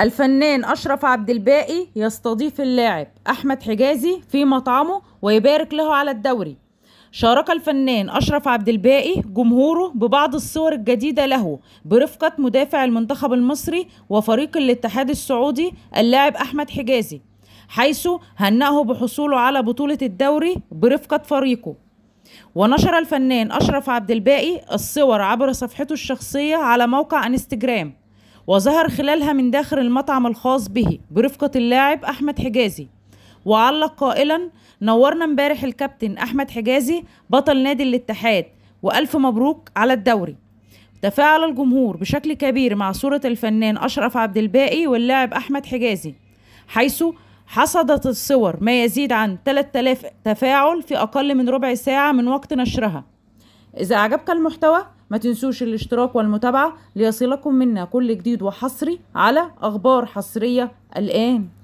الفنان أشرف عبد الباقي يستضيف اللاعب أحمد حجازي في مطعمه ويبارك له على الدوري شارك الفنان أشرف عبد الباقي جمهوره ببعض الصور الجديدة له برفقة مدافع المنتخب المصري وفريق الاتحاد السعودي اللاعب أحمد حجازي حيث هنأه بحصوله على بطولة الدوري برفقة فريقه ونشر الفنان أشرف عبد الباقي الصور عبر صفحته الشخصية على موقع انستجرام وظهر خلالها من داخل المطعم الخاص به برفقة اللاعب أحمد حجازي وعلق قائلا نورنا امبارح الكابتن أحمد حجازي بطل نادي الاتحاد وألف مبروك على الدوري تفاعل الجمهور بشكل كبير مع صورة الفنان أشرف عبد الباقي واللاعب أحمد حجازي حيث حصدت الصور ما يزيد عن 3000 تفاعل في أقل من ربع ساعة من وقت نشرها إذا أعجبك المحتوى ما تنسوش الاشتراك والمتابعة ليصلكم منا كل جديد وحصري على أخبار حصرية الآن